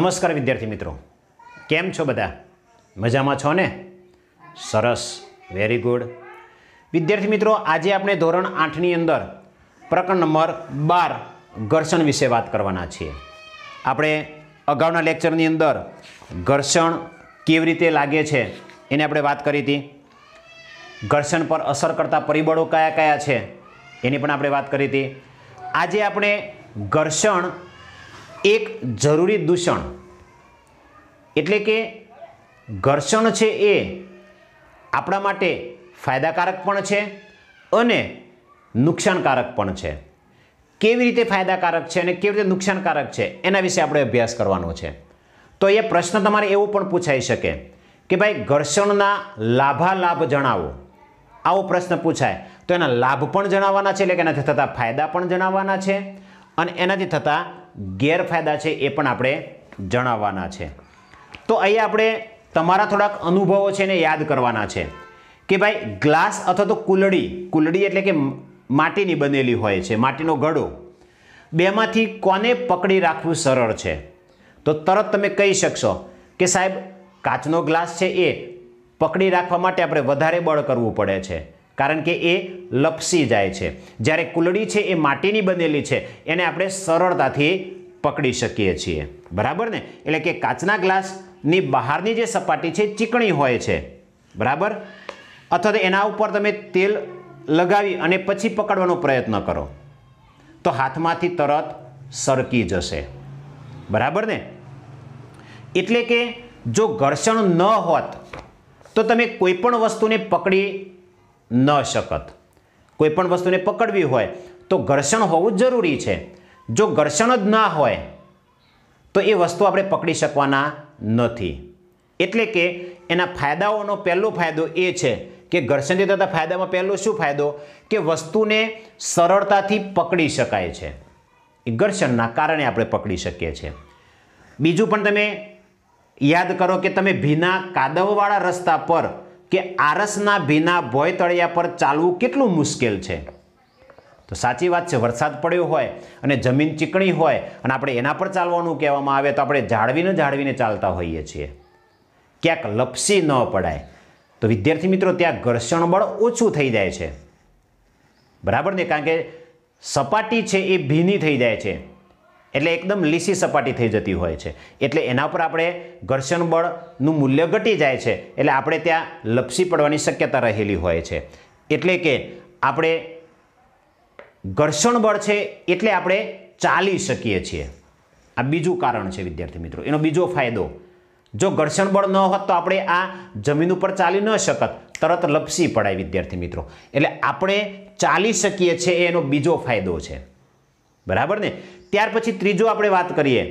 નમસ્કાર વિદ્યાર્થી મિત્રો કેમ છો બધા મજામાં છો ને સરસ વેરી ગુડ વિદ્યાર્થી મિત્રો આજે આપણે ધોરણ આઠની અંદર પ્રકરણ નંબર બાર ઘર્ષણ વિશે વાત કરવાના છીએ આપણે અગાઉના લેક્ચરની અંદર ઘર્ષણ કેવી રીતે લાગે છે એને આપણે વાત કરી હતી ઘર્ષણ પર અસર કરતા પરિબળો કયા કયા છે એની પણ આપણે વાત કરી હતી આજે આપણે ઘર્ષણ એક જરૂરી દૂષણ એટલે કે ઘર્ષણ છે એ આપણા માટે ફાયદાકારક પણ છે અને નુકસાનકારક પણ છે કેવી રીતે ફાયદાકારક છે અને કેવી રીતે નુકસાનકારક છે એના વિશે આપણે અભ્યાસ કરવાનો છે તો એ પ્રશ્ન તમારે એવો પણ પૂછાઈ શકે કે ભાઈ ઘર્ષણના લાભાલાભ જણાવો આવો પ્રશ્ન પૂછાય તો એના લાભ પણ જણાવવાના છે એટલે કે એનાથી થતા ફાયદા પણ જણાવવાના છે અને એનાથી થતા ગેરફાયદા છે એ પણ આપણે જણાવવાના છે તો અહીંયા આપણે તમારા થોડાક અનુભવો છે ને યાદ કરવાના છે કે ભાઈ ગ્લાસ અથવા તો કુલડી કુલડી એટલે કે માટીની બનેલી હોય છે માટીનો ગળો બેમાંથી કોને પકડી રાખવું સરળ છે તો તરત તમે કહી શકશો કે સાહેબ કાચનો ગ્લાસ છે એ પકડી રાખવા માટે આપણે વધારે બળ કરવું પડે છે કારણ કે એ લપસી જાય છે જ્યારે કુલડી છે એ માટીની બનેલી છે એને આપણે સરળતાથી પકડી શકીએ છીએ બરાબર ને એટલે કે કાચના ગ્લાસની બહારની જે સપાટી છે ચીકણી હોય છે બરાબર અથવા તો એના ઉપર તમે તેલ લગાવી અને પછી પકડવાનો પ્રયત્ન કરો તો હાથમાંથી તરત સરકી જશે બરાબર ને એટલે કે જો ઘર્ષણ ન હોત તો તમે કોઈપણ વસ્તુને પકડી ન શકત કોઈ પણ વસ્તુને પકડવી હોય તો ઘર્ષણ હોવું જરૂરી છે જો ઘર્ષણ જ ના હોય તો એ વસ્તુ આપણે પકડી શકવાના નથી એટલે કે એના ફાયદાઓનો પહેલો ફાયદો એ છે કે ઘર્ષણથી થતા ફાયદામાં પહેલો શું ફાયદો કે વસ્તુને સરળતાથી પકડી શકાય છે એ ઘર્ષણના કારણે આપણે પકડી શકીએ છીએ બીજું પણ તમે યાદ કરો કે તમે ભીના કાદવવાળા રસ્તા પર કે આરસના ભીના તળિયા પર ચાલવું કેટલું મુશ્કેલ છે તો સાચી વાત છે વરસાદ પડ્યો હોય અને જમીન ચીકણી હોય અને આપણે એના પર ચાલવાનું કહેવામાં આવે તો આપણે જાળવીને જાળવીને ચાલતા હોઈએ છીએ ક્યાંક લપસી ન પડાય તો વિદ્યાર્થી મિત્રો ત્યાં ઘર્ષણ બળ ઓછું થઈ જાય છે બરાબર ને કારણ કે સપાટી છે એ ભીની થઈ જાય છે એટલે એકદમ લીસી સપાટી થઈ જતી હોય છે એટલે એના પર આપણે ઘર્ષણ બળનું મૂલ્ય ઘટી જાય છે એટલે આપણે ત્યાં લપસી પડવાની શક્યતા રહેલી હોય છે એટલે કે આપણે ઘર્ષણ બળ છે એટલે આપણે ચાલી શકીએ છીએ આ બીજું કારણ છે વિદ્યાર્થી મિત્રો એનો બીજો ફાયદો જો ઘર્ષણ બળ ન હોત તો આપણે આ જમીન ઉપર ચાલી ન શકત તરત લપસી પડાય વિદ્યાર્થી મિત્રો એટલે આપણે ચાલી શકીએ છીએ એનો બીજો ફાયદો છે બરાબર ને ત્યાર પછી ત્રીજો આપણે વાત કરીએ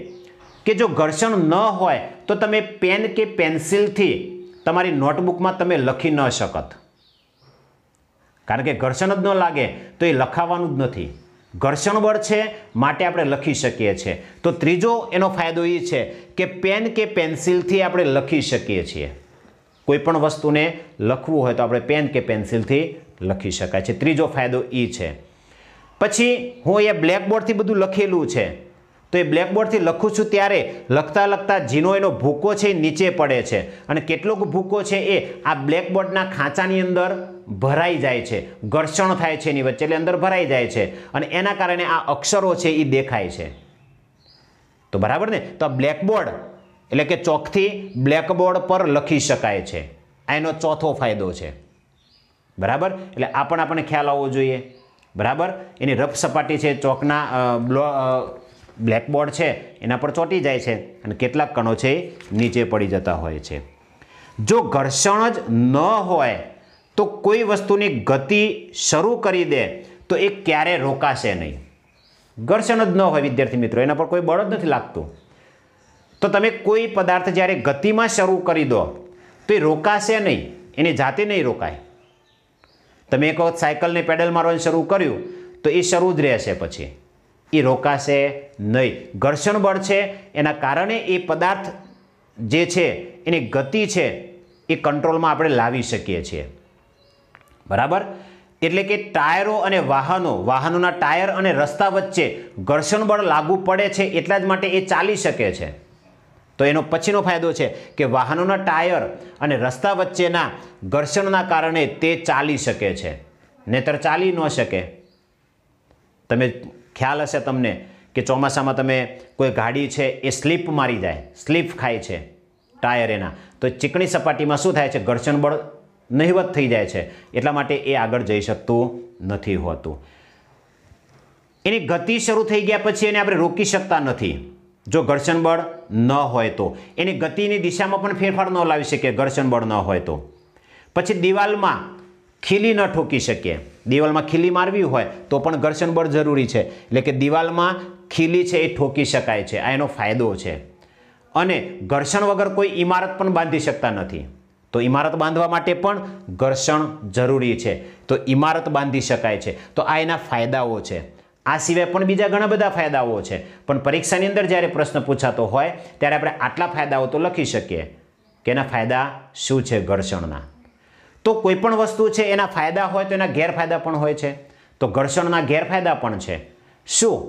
કે જો ઘર્ષણ ન હોય તો તમે પેન કે પેન્સિલથી તમારી નોટબુકમાં તમે લખી ન શકત કારણ કે ઘર્ષણ જ ન લાગે તો એ લખાવાનું જ નથી ઘર્ષણ બળ છે માટે આપણે લખી શકીએ છીએ તો ત્રીજો એનો ફાયદો એ છે કે પેન કે પેન્સિલથી આપણે લખી શકીએ છીએ કોઈ પણ વસ્તુને લખવું હોય તો આપણે પેન કે પેન્સિલથી લખી શકાય છે ત્રીજો ફાયદો એ છે પછી હું એ બ્લેકબોર્ડથી બધું લખેલું છે તો એ બ્લેકબોર્ડથી લખું છું ત્યારે લખતા લખતા ઝીનો એનો ભૂકો છે એ નીચે પડે છે અને કેટલોક ભૂકો છે એ આ બ્લેકબોર્ડના ખાંચાની અંદર ભરાઈ જાય છે ઘર્ષણ થાય છે એની વચ્ચે એટલે અંદર ભરાઈ જાય છે અને એના કારણે આ અક્ષરો છે એ દેખાય છે તો બરાબર ને તો બ્લેકબોર્ડ એટલે કે ચોકથી બ્લેકબોર્ડ પર લખી શકાય છે આ એનો ચોથો ફાયદો છે બરાબર એટલે આ પણ આપણને ખ્યાલ આવવો જોઈએ બરાબર એની રફ સપાટી છે ચોકના બ્લેકબોર્ડ છે એના પર ચોંટી જાય છે અને કેટલાક કણો છે નીચે પડી જતા હોય છે જો ઘર્ષણ જ ન હોય તો કોઈ વસ્તુની ગતિ શરૂ કરી દે તો એ ક્યારે રોકાશે નહીં ઘર્ષણ જ ન હોય વિદ્યાર્થી મિત્રો એના પર કોઈ બળ જ નથી લાગતું તો તમે કોઈ પદાર્થ જ્યારે ગતિમાં શરૂ કરી દો તો એ રોકાશે નહીં એની જાતે નહીં રોકાય તમે એક વખત સાયકલને પેડલ મારવાનું શરૂ કર્યું તો એ શરૂ જ રહેશે પછી એ રોકાશે નહીં ઘર્ષણ બળ છે એના કારણે એ પદાર્થ જે છે એની ગતિ છે એ કંટ્રોલમાં આપણે લાવી શકીએ છીએ બરાબર એટલે કે ટાયરો અને વાહનો વાહનોના ટાયર અને રસ્તા વચ્ચે ઘર્ષણ બળ લાગુ પડે છે એટલા જ માટે એ ચાલી શકે છે તો એનો પછીનો ફાયદો છે કે વાહનોના ટાયર અને રસ્તા વચ્ચેના ઘર્ષણના કારણે તે ચાલી શકે છે નહીતર ચાલી ન શકે તમે ખ્યાલ હશે તમને કે ચોમાસામાં તમે કોઈ ગાડી છે એ સ્લીપ મારી જાય સ્લીપ ખાય છે ટાયર એના તો ચીકણી સપાટીમાં શું થાય છે ઘર્ષણ બળ નહિવત થઈ જાય છે એટલા માટે એ આગળ જઈ શકતું નથી હોતું એની ગતિ શરૂ થઈ ગયા પછી એને આપણે રોકી શકતા નથી જો ઘર્ષણ બળ ન હોય તો એની ગતિની દિશામાં પણ ફેરફાર ન લાવી શકે ઘર્ષણ બળ ન હોય તો પછી દિવાલમાં ખીલી ન ઠોકી શકીએ દિવાલમાં ખીલી મારવી હોય તો પણ ઘર્ષણ બળ જરૂરી છે એટલે કે દિવાલમાં ખીલી છે એ ઠોકી શકાય છે આ એનો ફાયદો છે અને ઘર્ષણ વગર કોઈ ઇમારત પણ બાંધી શકતા નથી તો ઇમારત બાંધવા માટે પણ ઘર્ષણ જરૂરી છે તો ઇમારત બાંધી શકાય છે તો આ એના ફાયદાઓ છે આ સિવાય પણ બીજા ઘણા બધા ફાયદાઓ છે પણ પરીક્ષાની અંદર જ્યારે પ્રશ્ન પૂછાતો હોય ત્યારે આપણે આટલા ફાયદાઓ તો લખી શકીએ કે એના ફાયદા શું છે ઘર્ષણના તો કોઈપણ વસ્તુ છે એના ફાયદા હોય તો એના ગેરફાયદા પણ હોય છે તો ઘર્ષણના ગેરફાયદા પણ છે શું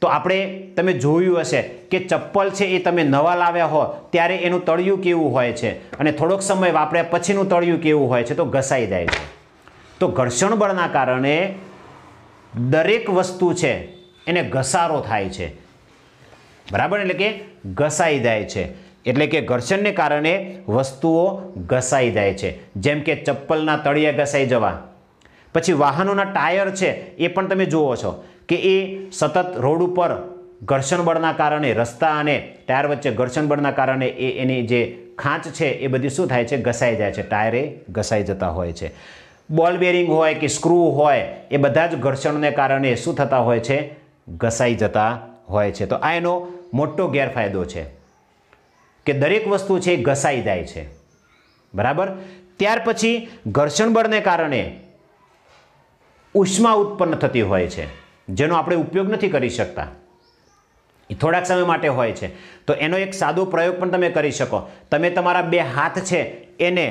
તો આપણે તમે જોયું હશે કે ચપ્પલ છે એ તમે નવા લાવ્યા હો ત્યારે એનું તળિયું કેવું હોય છે અને થોડોક સમય વાપર્યા પછીનું તળિયું કેવું હોય છે તો ઘસાઈ જાય છે તો ઘર્ષણ બળના કારણે દરેક વસ્તુ છે એને ઘસારો થાય છે બરાબર એટલે કે ઘસાઈ જાય છે એટલે કે ઘર્ષણને કારણે વસ્તુઓ ઘસાઈ જાય છે જેમ કે ચપ્પલના તળિયા ઘસાઈ જવા પછી વાહનોના ટાયર છે એ પણ તમે જુઓ છો કે એ સતત રોડ ઉપર ઘર્ષણ બળના કારણે રસ્તા અને ટાયર વચ્ચે ઘર્ષણ બળના કારણે એ એની જે ખાંચ છે એ બધી શું થાય છે ઘસાઈ જાય છે ટાયરે ઘસાઈ જતા હોય છે બોલ બેરિંગ હોય કે સ્ક્રૂ હોય એ બધા જ ઘર્ષણને કારણે શું થતા હોય છે ઘસાઈ જતા હોય છે તો આ એનો મોટો ગેરફાયદો છે કે દરેક વસ્તુ છે એ ઘસાઈ જાય છે બરાબર ત્યાર પછી ઘર્ષણ બળને કારણે ઉષ્મા ઉત્પન્ન થતી હોય છે જેનો આપણે ઉપયોગ નથી કરી શકતા એ થોડાક સમય માટે હોય છે તો એનો એક સાદો પ્રયોગ પણ તમે કરી શકો તમે તમારા બે હાથ છે એને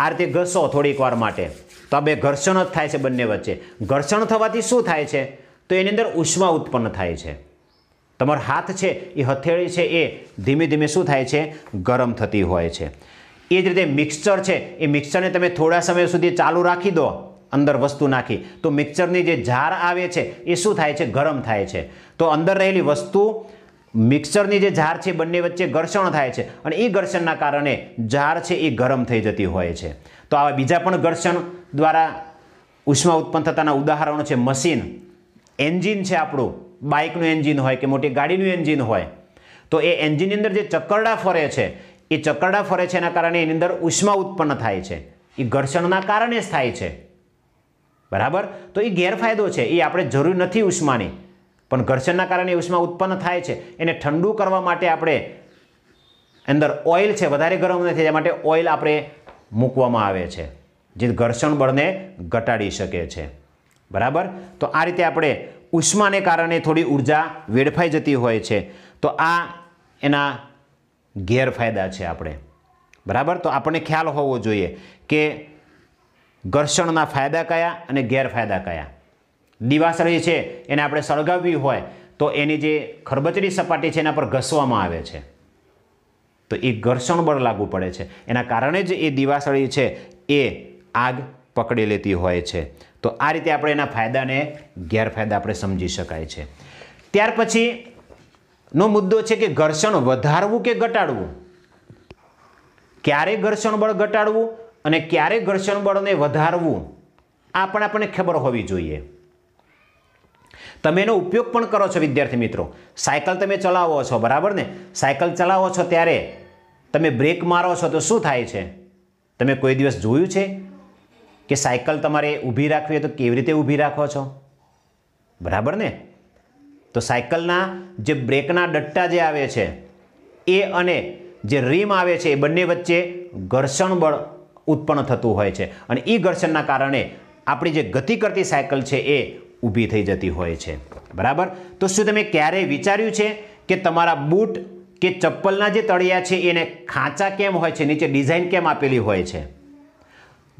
આરતી ઘસો થોડીક વાર માટે તો આ બે ઘર્ષણ જ થાય છે બંને વચ્ચે ઘર્ષણ થવાથી શું થાય છે તો એની અંદર ઉષ્મા ઉત્પન્ન થાય છે તમારો હાથ છે એ હથેળી છે એ ધીમે ધીમે શું થાય છે ગરમ થતી હોય છે એ જ રીતે મિક્સચર છે એ મિક્સરને તમે થોડા સમય સુધી ચાલુ રાખી દો અંદર વસ્તુ નાખી તો મિક્સરની જે ઝાર આવે છે એ શું થાય છે ગરમ થાય છે તો અંદર રહેલી વસ્તુ મિક્સરની જે ઝાર છે બંને વચ્ચે ઘર્ષણ થાય છે અને એ ઘર્ષણના કારણે ઝાર છે એ ગરમ થઈ જતી હોય છે તો આવા બીજા પણ ઘર્ષણ દ્વારા ઉષ્મા ઉત્પન્ન થતાના ઉદાહરણો છે મશીન એન્જિન છે આપણું બાઇકનું એન્જિન હોય કે મોટી ગાડીનું એન્જિન હોય તો એ એન્જિનની અંદર જે ચક્કરડા ફરે છે એ ચક્કરડા ફરે છે એના કારણે એની અંદર ઉષ્મા ઉત્પન્ન થાય છે એ ઘર્ષણના કારણે જ થાય છે બરાબર તો એ ગેરફાયદો છે એ આપણે જરૂર નથી ઉષ્માની પણ ઘર્ષણના કારણે ઉષ્મા ઉત્પન્ન થાય છે એને ઠંડુ કરવા માટે આપણે અંદર ઓઇલ છે વધારે ગરમ નથી તેના માટે ઓઇલ આપણે મૂકવામાં આવે છે જે ઘર્ષણ બળને ઘટાડી શકે છે બરાબર તો આ રીતે આપણે ઉષ્માને કારણે થોડી ઉર્જા વેડફાઈ જતી હોય છે તો આ એના ગેરફાયદા છે આપણે બરાબર તો આપણને ખ્યાલ હોવો જોઈએ કે ઘર્ષણના ફાયદા કયા અને ગેરફાયદા કયા દિવાસળી છે એને આપણે સળગાવવી હોય તો એની જે ખરબચડી સપાટી છે એના પર ઘસવામાં આવે છે તો એ ઘર્ષણ બળ લાગુ પડે છે એના કારણે જ એ દિવાસળી છે એ આગ પકડી લેતી હોય છે તો આ રીતે આપણે એના ફાયદાને ગેરફાયદા આપણે સમજી શકાય છે ત્યાર પછીનો મુદ્દો છે કે ઘર્ષણ વધારવું કે ઘટાડવું ક્યારે ઘર્ષણ બળ ઘટાડવું અને ક્યારે ઘર્ષણ બળને વધારવું આ પણ આપણને ખબર હોવી જોઈએ તમે એનો ઉપયોગ પણ કરો છો વિદ્યાર્થી મિત્રો સાયકલ તમે ચલાવો છો બરાબર ને સાયકલ ચલાવો છો ત્યારે તમે બ્રેક મારો છો તો શું થાય છે તમે કોઈ દિવસ જોયું છે કે સાયકલ તમારે ઊભી રાખવી હોય તો કેવી રીતે ઊભી રાખો છો બરાબર ને તો સાયકલના જે બ્રેકના ડટ્ટા જે આવે છે એ અને જે રીમ આવે છે એ બંને વચ્ચે ઘર્ષણ બળ ઉત્પન્ન થતું હોય છે અને એ ઘર્ષણના કારણે આપણી જે ગતિ કરતી સાયકલ છે એ ઊભી થઈ જતી હોય છે બરાબર તો શું તમે ક્યારેય વિચાર્યું છે કે તમારા બૂટ કે ચપ્પલના જે તળિયા છે એને ખાંચા કેમ હોય છે નીચે ડિઝાઇન કેમ આપેલી હોય છે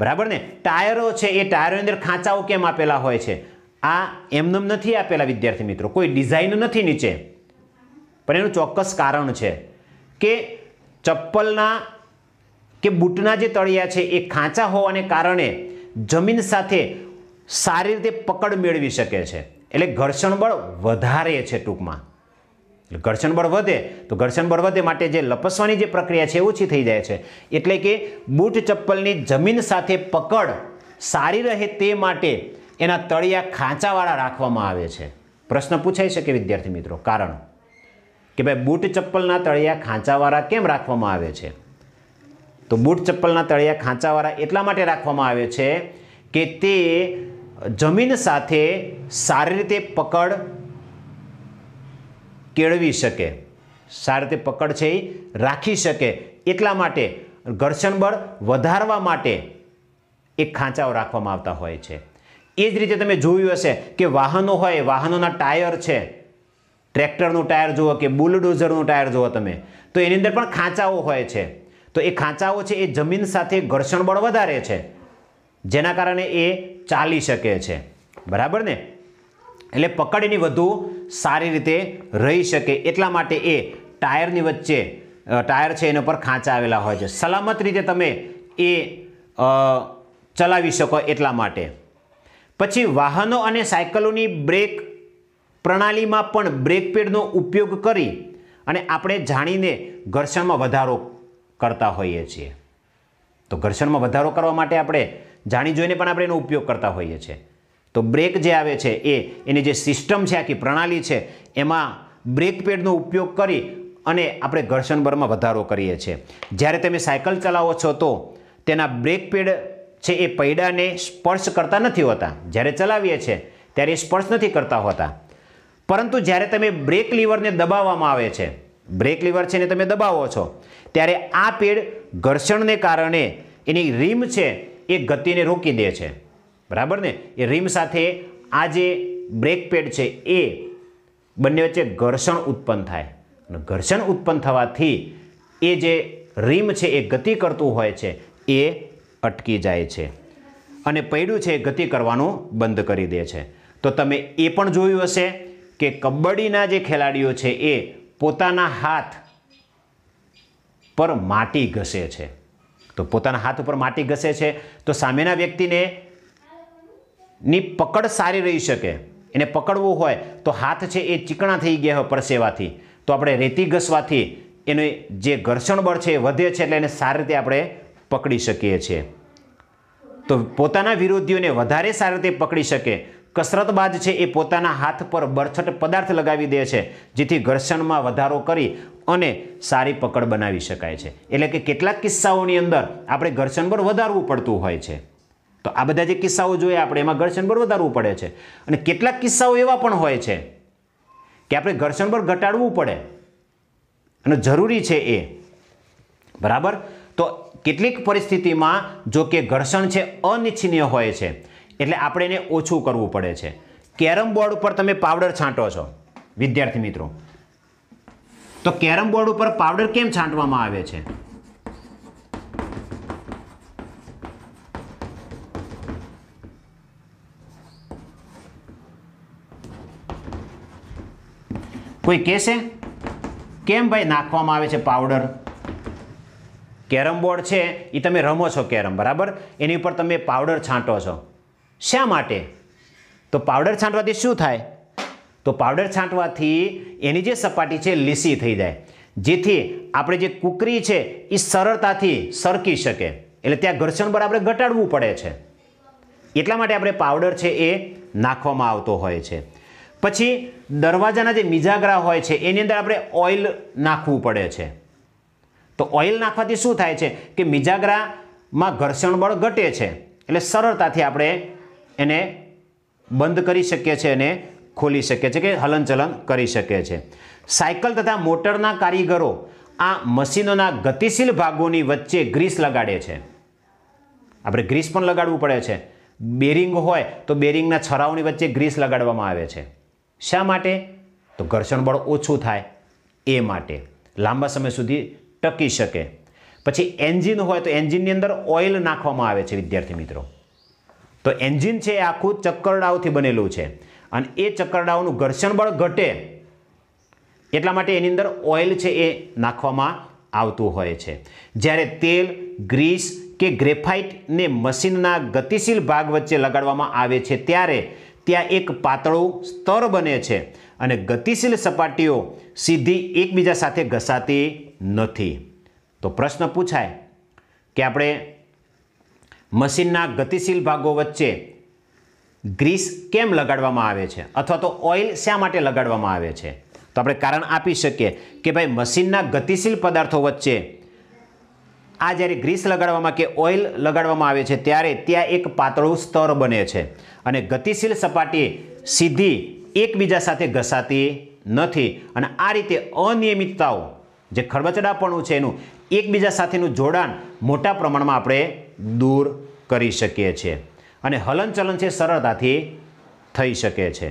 બરાબર ને ટાયરો છે એ ટાયરોની અંદર ખાંચાઓ કેમ આપેલા હોય છે આ એમનેમ નથી આપેલા વિદ્યાર્થી મિત્રો કોઈ ડિઝાઇન નથી નીચે પણ એનું ચોક્કસ કારણ છે કે ચપ્પલના કે બૂટના જે તળિયા છે એ ખાંચા હોવાને કારણે જમીન સાથે સારી રીતે પકડ મેળવી શકે છે એટલે ઘર્ષણબળ વધારે છે ટૂંકમાં એટલે ઘર્ષણ વધે તો ઘર્ષણબળ વધે માટે જે લપસવાની જે પ્રક્રિયા છે ઓછી થઈ જાય છે એટલે કે બૂટ ચપ્પલની જમીન સાથે પકડ સારી રહે તે માટે એના તળિયા ખાંચાવાળા રાખવામાં આવે છે પ્રશ્ન પૂછાઈ શકે વિદ્યાર્થી મિત્રો કારણ કે ભાઈ બૂટ ચપ્પલના તળિયા ખાંચાવાળા કેમ રાખવામાં આવે છે તો બૂટ ચપ્પલના તળિયા ખાંચાવાળા એટલા માટે રાખવામાં આવે છે કે તે જમીન સાથે સારી રીતે પકડ કેળવી શકે સારી રીતે પકડ છે એ રાખી શકે એટલા માટે ઘર્ષણ બળ વધારવા માટે એ ખાંચાઓ રાખવામાં આવતા હોય છે એ જ રીતે તમે જોયું હશે કે વાહનો હોય વાહનોના ટાયર છે ટ્રેક્ટરનું ટાયર જુઓ કે બુલડોઝરનું ટાયર જુઓ તમે તો એની અંદર પણ ખાંચાઓ હોય છે તો એ ખાંચાઓ છે એ જમીન સાથે ઘર્ષણ બળ વધારે છે જેના કારણે એ ચાલી શકે છે બરાબર ને એટલે પકડની વધુ સારી રીતે રહી શકે એટલા માટે એ ટાયરની વચ્ચે ટાયર છે એના પર ખાંચા આવેલા હોય છે સલામત રીતે તમે એ ચલાવી શકો એટલા માટે પછી વાહનો અને સાયકલોની બ્રેક પ્રણાલીમાં પણ બ્રેક પેડનો ઉપયોગ કરી અને આપણે જાણીને ઘર્ષણમાં વધારો કરતા હોઈએ છીએ તો ઘર્ષણમાં વધારો કરવા માટે આપણે જાણી જોઈને પણ આપણે એનો ઉપયોગ કરતા હોઈએ છીએ તો બ્રેક જે આવે છે એ એની જે સિસ્ટમ છે આખી પ્રણાલી છે એમાં બ્રેક પેડનો ઉપયોગ કરી અને આપણે ઘર્ષણભરમાં વધારો કરીએ છીએ જ્યારે તમે સાયકલ ચલાવો છો તો તેના બ્રેક પેડ છે એ પૈડાને સ્પર્શ કરતા નથી હોતા જ્યારે ચલાવીએ છીએ ત્યારે એ સ્પર્શ નથી કરતા હોતા પરંતુ જ્યારે તમે બ્રેક લીવરને દબાવવામાં આવે છે બ્રેક લીવર છે ને તમે દબાવો છો ત્યારે આ પેડ ઘર્ષણને કારણે એની રીમ છે એ ગતિને રોકી દે છે બરાબર ને એ રીમ સાથે આ જે બ્રેક પેડ છે એ બંને વચ્ચે ઘર્ષણ ઉત્પન્ન થાય અને ઘર્ષણ ઉત્પન્ન થવાથી એ જે રીમ છે એ ગતિ કરતું હોય છે એ અટકી જાય છે અને પૈડું છે એ ગતિ કરવાનું બંધ કરી દે છે તો તમે એ પણ જોયું હશે કે કબડ્ડીના જે ખેલાડીઓ છે એ પોતાના હાથ પર માટી ઘસે છે તો પોતાના હાથ ઉપર માટી ઘસે છે તો સામેના વ્યક્તિને ની પકડ સારી રહી શકે એને પકડવું હોય તો હાથ છે એ ચીકણા થઈ ગયા હોય પરસેવાથી તો આપણે રેતી ઘસવાથી એનું જે ઘર્ષણ બળ છે એ વધે છે એટલે એને સારી રીતે આપણે પકડી શકીએ છીએ તો પોતાના વિરોધીઓને વધારે સારી રીતે પકડી શકે કસરતબાજ છે એ પોતાના હાથ પર બરછટ પદાર્થ લગાવી દે છે જેથી ઘર્ષણમાં વધારો કરી અને સારી પકડ બનાવી શકાય છે એટલે કે કેટલાક કિસ્સાઓની અંદર આપણે ઘર્ષણ પર વધારવું પડતું હોય છે તો આ બધા જે કિસ્સાઓ જોઈએ આપણે એમાં ઘર્ષણ પર વધારવું પડે છે અને કેટલાક કિસ્સાઓ એવા પણ હોય છે કે આપણે ઘર્ષણ પર ઘટાડવું પડે અને જરૂરી છે એ બરાબર તો કેટલીક પરિસ્થિતિમાં જો કે ઘર્ષણ છે અનિચ્છનીય હોય છે એટલે આપણે એને ઓછું કરવું પડે છે કેરમ બોર્ડ ઉપર તમે પાવડર છાંટો છો વિદ્યાર્થી મિત્રો તો કેરમ બોર્ડ ઉપર પાવડર કેમ છાંટવામાં આવે છે કોઈ કહેશે કેમ ભાઈ નાખવામાં આવે છે પાવડર કેરમ બોર્ડ છે એ તમે રમો છો કેરમ બરાબર એની ઉપર તમે પાવડર છાંટો છો શા માટે તો પાવડર છાંટવાથી શું થાય તો પાવડર છાંટવાથી એની જે સપાટી છે લીસી થઈ જાય જેથી આપણે જે કૂકરી છે એ સરળતાથી સરકી શકે એટલે ત્યાં ઘર્ષણ બળ આપણે ઘટાડવું પડે છે એટલા માટે આપણે પાવડર છે એ નાખવામાં આવતો હોય છે પછી દરવાજાના જે મિજાગરા હોય છે એની અંદર આપણે ઓઇલ નાખવું પડે છે તો ઓઇલ નાખવાથી શું થાય છે કે મિજાગરામાં ઘર્ષણ બળ ઘટે છે એટલે સરળતાથી આપણે એને બંધ કરી શકીએ છીએ અને ખોલી શકીએ છીએ કે હલનચલન કરી શકીએ છીએ સાયકલ તથા મોટરના કારીગરો આ મશીનોના ગતિશીલ ભાગોની વચ્ચે ગ્રીસ લગાડે છે આપણે ગ્રીસ પણ લગાડવું પડે છે બેરિંગ હોય તો બેરિંગના છરાઓની વચ્ચે ગ્રીસ લગાડવામાં આવે છે શા માટે તો ઘર્ષણ બળ ઓછું થાય એ માટે લાંબા સમય સુધી ટકી શકે પછી એન્જિન હોય તો એન્જિનની અંદર ઓઇલ નાખવામાં આવે છે વિદ્યાર્થી મિત્રો તો એન્જિન છે એ આખું ચક્કરડાઓથી બનેલું છે અને એ ચક્કરડાઓનું ઘર્ષણ બળ ઘટે એટલા માટે એની અંદર ઓઇલ છે એ નાખવામાં આવતું હોય છે જ્યારે તેલ ગ્રીસ કે ગ્રેફાઇટને મશીનના ગતિશીલ ભાગ વચ્ચે લગાડવામાં આવે છે ત્યારે ત્યાં એક પાતળું સ્તર બને છે અને ગતિશીલ સપાટીઓ સીધી એકબીજા સાથે ઘસાતી નથી તો પ્રશ્ન પૂછાય કે આપણે મશીનના ગતિશીલ ભાગો વચ્ચે ગ્રીસ કેમ લગાડવામાં આવે છે અથવા તો ઓઇલ શા માટે લગાડવામાં આવે છે તો આપણે કારણ આપી શકીએ કે ભાઈ મશીનના ગતિશીલ પદાર્થો વચ્ચે આ જ્યારે ગ્રીસ લગાડવામાં કે ઓઇલ લગાડવામાં આવે છે ત્યારે ત્યાં એક પાતળું સ્તર બને છે અને ગતિશીલ સપાટી સીધી એકબીજા સાથે ઘસાતી નથી અને આ રીતે અનિયમિતતાઓ જે ખરબચડાપણું છે એનું એકબીજા સાથેનું જોડાણ મોટા પ્રમાણમાં આપણે દૂર કરી શકીએ છીએ અને હલનચલન છે સરળતાથી થઈ શકે છે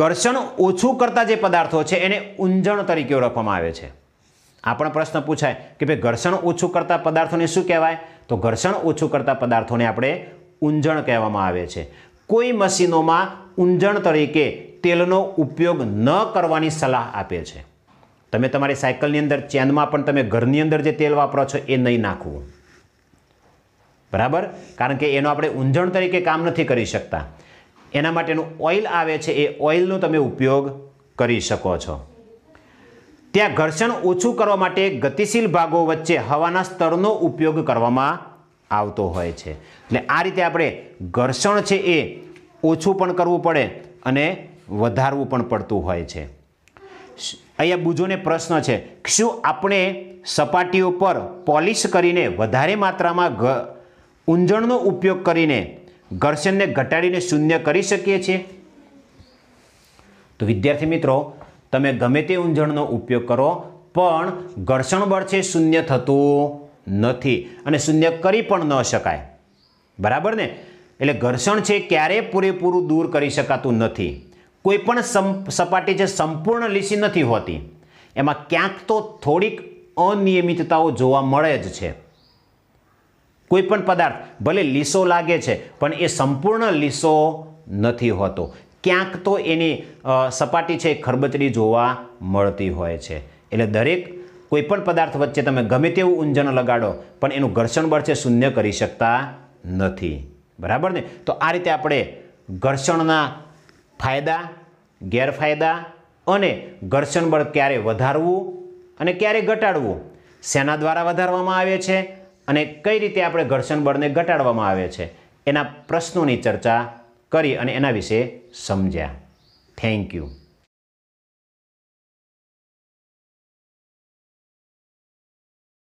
ઘર્ષણ ઓછું કરતા જે પદાર્થો છે એને ઊંજણ તરીકે ઓળખવામાં આવે છે આ પણ પ્રશ્ન પૂછાય કે ભાઈ ઘર્ષણ ઓછું કરતા પદાર્થોને શું કહેવાય તો ઘર્ષણ ઓછું કરતા પદાર્થોને આપણે ઊંજણ કહેવામાં આવે છે કોઈ મશીનોમાં ઊંજણ તરીકે તેલનો ઉપયોગ ન કરવાની સલાહ આપે છે તમે તમારી સાયકલની અંદર ચેનમાં પણ તમે ઘરની અંદર જે તેલ વાપરો છો એ નહીં નાખવું બરાબર કારણ કે એનો આપણે ઊંજણ તરીકે કામ નથી કરી શકતા એના માટેનું ઓઇલ આવે છે એ ઓઇલનો તમે ઉપયોગ કરી શકો છો ત્યાં ઘર્ષણ ઓછું કરવા માટે ગતિશીલ ભાગો વચ્ચે હવાના સ્તરનો ઉપયોગ કરવામાં આવતો હોય છે એટલે આ રીતે આપણે ઘર્ષણ છે એ ઓછું પણ કરવું પડે અને વધારવું પણ પડતું હોય છે અહીંયા બુજોને પ્રશ્ન છે શું આપણે સપાટીઓ પર પોલિશ કરીને વધારે માત્રામાં ઊંજણનો ઉપયોગ કરીને ઘર્ષણને ઘટાડીને શૂન્ય કરી શકીએ છીએ તો વિદ્યાર્થી મિત્રો તમે ગમે તે ઊંજણનો ઉપયોગ કરો પણ ઘર્ષણ બળ છે શૂન્ય થતું નથી અને શૂન્ય કરી પણ ન શકાય બરાબર ને એટલે ઘર્ષણ છે ક્યારે પૂરેપૂરું દૂર કરી શકાતું નથી કોઈ પણ સપાટી જે સંપૂર્ણ લીસી નથી હોતી એમાં ક્યાંક તો થોડીક અનિયમિતતાઓ જોવા મળે જ છે કોઈપણ પદાર્થ ભલે લીસો લાગે છે પણ એ સંપૂર્ણ લીસો નથી હોતો ક્યાંક તો એની સપાટી છે ખરબચડી જોવા મળતી હોય છે એટલે દરેક કોઈપણ પદાર્થ વચ્ચે તમે ગમે તેવું ઊંજન લગાડો પણ એનું ઘર્ષણ બળ છે શૂન્ય કરી શકતા નથી બરાબર ને તો આ રીતે આપણે ઘર્ષણના ફાયદા ગેરફાયદા અને ઘર્ષણ બળ ક્યારે વધારવું અને ક્યારે ઘટાડવું શેના દ્વારા વધારવામાં આવે છે અને કઈ રીતે આપણે ઘર્ષણ બળને ઘટાડવામાં આવે છે એના પ્રશ્નોની ચર્ચા કરી અને એના વિશે સમજ્યા થેન્ક યુ